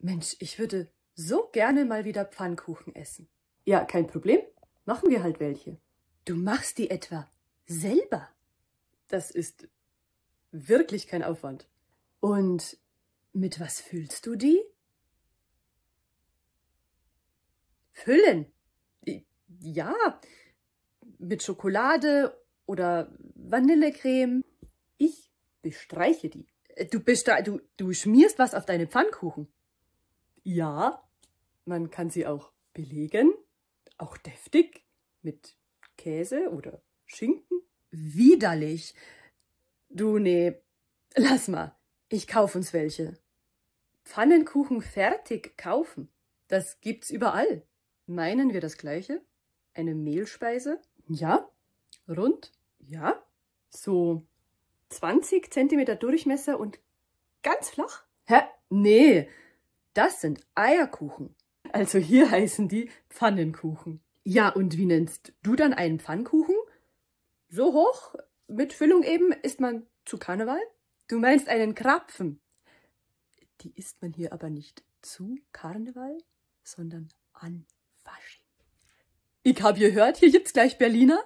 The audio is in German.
Mensch, ich würde so gerne mal wieder Pfannkuchen essen. Ja, kein Problem. Machen wir halt welche. Du machst die etwa selber? Das ist wirklich kein Aufwand. Und mit was füllst du die? Füllen? Ja, mit Schokolade oder Vanillecreme. Ich bestreiche die. Du, bestre du, du schmierst was auf deine Pfannkuchen. Ja, man kann sie auch belegen, auch deftig, mit Käse oder Schinken. Widerlich. Du, nee, lass mal, ich kauf uns welche. Pfannenkuchen fertig kaufen, das gibt's überall. Meinen wir das Gleiche? Eine Mehlspeise? Ja. Rund? Ja. So 20 Zentimeter Durchmesser und ganz flach? Hä? Nee, das sind Eierkuchen. Also hier heißen die Pfannenkuchen. Ja, und wie nennst du dann einen Pfannkuchen? So hoch, mit Füllung eben, isst man zu Karneval? Du meinst einen Krapfen. Die isst man hier aber nicht zu Karneval, sondern an Fasching. Ich habe gehört, hier gibt's gleich Berliner.